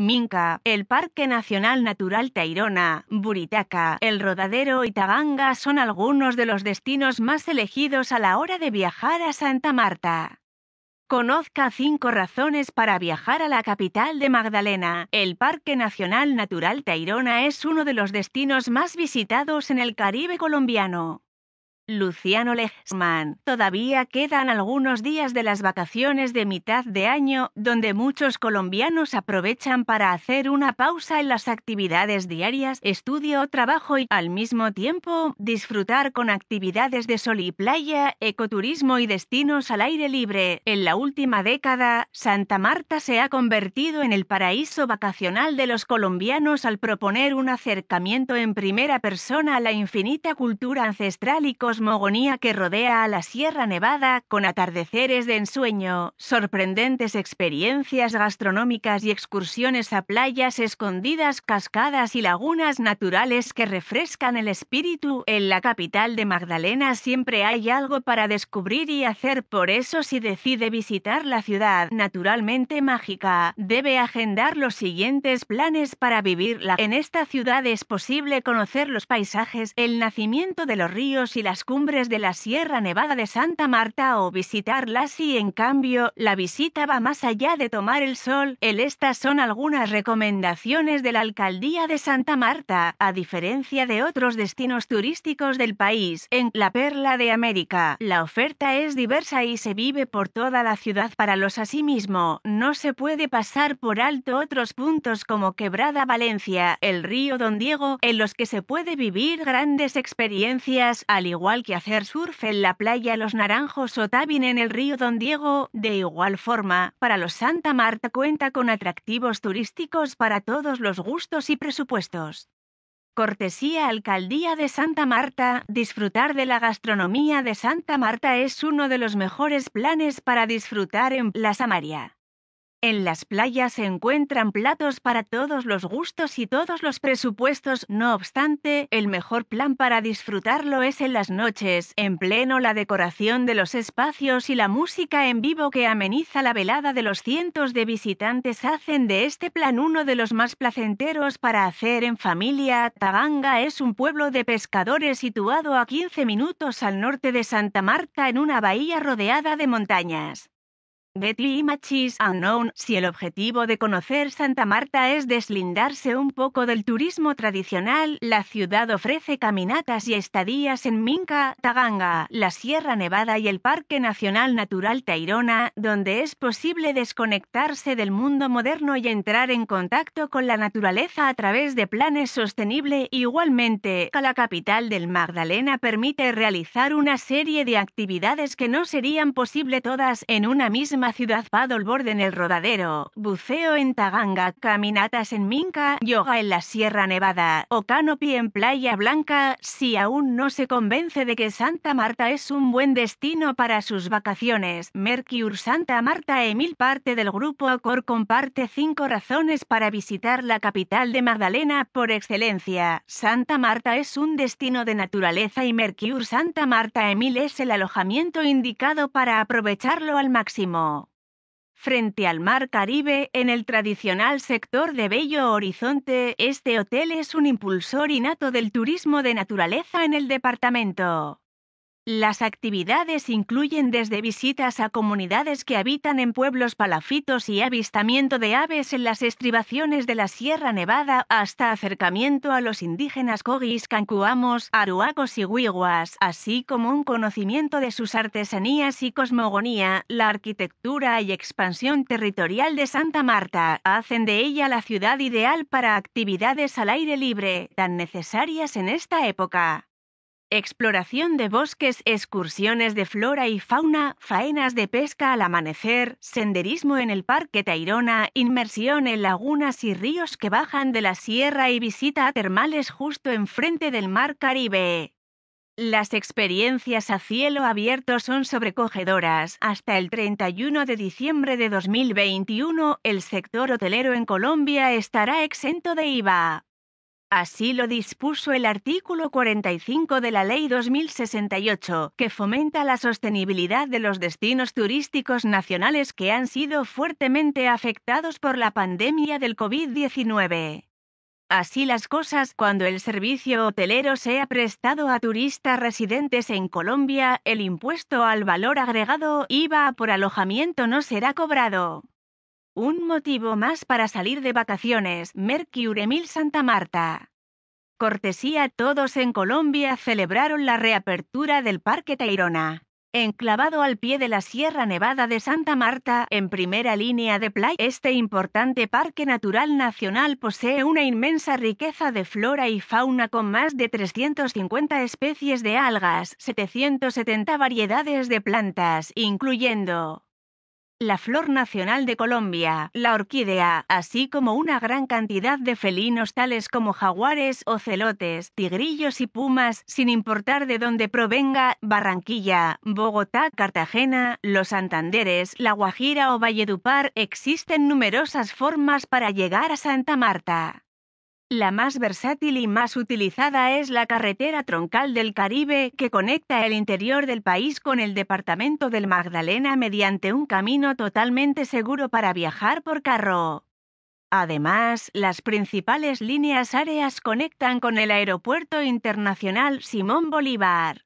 Minca, el Parque Nacional Natural Tairona, Buritaca, el Rodadero y Taganga son algunos de los destinos más elegidos a la hora de viajar a Santa Marta. Conozca cinco razones para viajar a la capital de Magdalena. El Parque Nacional Natural Tairona es uno de los destinos más visitados en el Caribe colombiano. Luciano Legsman. Todavía quedan algunos días de las vacaciones de mitad de año, donde muchos colombianos aprovechan para hacer una pausa en las actividades diarias, estudio, trabajo y al mismo tiempo disfrutar con actividades de sol y playa, ecoturismo y destinos al aire libre. En la última década, Santa Marta se ha convertido en el paraíso vacacional de los colombianos al proponer un acercamiento en primera persona a la infinita cultura ancestral y cosmopolita que rodea a la Sierra Nevada con atardeceres de ensueño, sorprendentes experiencias gastronómicas y excursiones a playas escondidas, cascadas y lagunas naturales que refrescan el espíritu, en la capital de Magdalena siempre hay algo para descubrir y hacer, por eso si decide visitar la ciudad naturalmente mágica, debe agendar los siguientes planes para vivirla. En esta ciudad es posible conocer los paisajes, el nacimiento de los ríos y las cumbres de la Sierra Nevada de Santa Marta o visitarlas y en cambio la visita va más allá de tomar el sol. El estas son algunas recomendaciones de la Alcaldía de Santa Marta, a diferencia de otros destinos turísticos del país. En la Perla de América, la oferta es diversa y se vive por toda la ciudad para los asimismo. No se puede pasar por alto otros puntos como Quebrada Valencia, el río Don Diego, en los que se puede vivir grandes experiencias, al igual que hacer surf en la playa Los Naranjos o Tabin en el río Don Diego, de igual forma, para los Santa Marta cuenta con atractivos turísticos para todos los gustos y presupuestos. Cortesía Alcaldía de Santa Marta, disfrutar de la gastronomía de Santa Marta es uno de los mejores planes para disfrutar en la samaria en las playas se encuentran platos para todos los gustos y todos los presupuestos, no obstante, el mejor plan para disfrutarlo es en las noches, en pleno la decoración de los espacios y la música en vivo que ameniza la velada de los cientos de visitantes hacen de este plan uno de los más placenteros para hacer en familia. Taganga es un pueblo de pescadores situado a 15 minutos al norte de Santa Marta en una bahía rodeada de montañas y Machis Unknown Si el objetivo de conocer Santa Marta es deslindarse un poco del turismo tradicional, la ciudad ofrece caminatas y estadías en Minca, Taganga, la Sierra Nevada y el Parque Nacional Natural Tairona, donde es posible desconectarse del mundo moderno y entrar en contacto con la naturaleza a través de planes sostenibles. Igualmente, la capital del Magdalena permite realizar una serie de actividades que no serían posible todas en una misma Ciudad ciudad paddleboard en el Rodadero, buceo en Taganga, caminatas en Minca, yoga en la Sierra Nevada o canopy en Playa Blanca, si aún no se convence de que Santa Marta es un buen destino para sus vacaciones. Mercure Santa Marta Emil parte del grupo Acor comparte cinco razones para visitar la capital de Magdalena por excelencia. Santa Marta es un destino de naturaleza y Mercure Santa Marta Emil es el alojamiento indicado para aprovecharlo al máximo. Frente al Mar Caribe, en el tradicional sector de Bello Horizonte, este hotel es un impulsor innato del turismo de naturaleza en el departamento. Las actividades incluyen desde visitas a comunidades que habitan en pueblos palafitos y avistamiento de aves en las estribaciones de la Sierra Nevada hasta acercamiento a los indígenas cogis, cancuamos, aruacos y huiguas, así como un conocimiento de sus artesanías y cosmogonía, la arquitectura y expansión territorial de Santa Marta, hacen de ella la ciudad ideal para actividades al aire libre, tan necesarias en esta época. Exploración de bosques, excursiones de flora y fauna, faenas de pesca al amanecer, senderismo en el Parque Tairona, inmersión en lagunas y ríos que bajan de la sierra y visita a termales justo enfrente del mar Caribe. Las experiencias a cielo abierto son sobrecogedoras. Hasta el 31 de diciembre de 2021, el sector hotelero en Colombia estará exento de IVA. Así lo dispuso el artículo 45 de la Ley 2068, que fomenta la sostenibilidad de los destinos turísticos nacionales que han sido fuertemente afectados por la pandemia del COVID-19. Así las cosas, cuando el servicio hotelero sea prestado a turistas residentes en Colombia, el impuesto al valor agregado IVA por alojamiento no será cobrado. Un motivo más para salir de vacaciones, Mercury Mil Santa Marta. Cortesía todos en Colombia celebraron la reapertura del Parque Tayrona. Enclavado al pie de la Sierra Nevada de Santa Marta, en primera línea de playa, este importante parque natural nacional posee una inmensa riqueza de flora y fauna con más de 350 especies de algas, 770 variedades de plantas, incluyendo la flor nacional de Colombia, la orquídea, así como una gran cantidad de felinos tales como jaguares, o celotes, tigrillos y pumas, sin importar de dónde provenga, Barranquilla, Bogotá, Cartagena, los Santanderes, La Guajira o Valledupar, existen numerosas formas para llegar a Santa Marta. La más versátil y más utilizada es la carretera troncal del Caribe, que conecta el interior del país con el departamento del Magdalena mediante un camino totalmente seguro para viajar por carro. Además, las principales líneas áreas conectan con el Aeropuerto Internacional Simón Bolívar.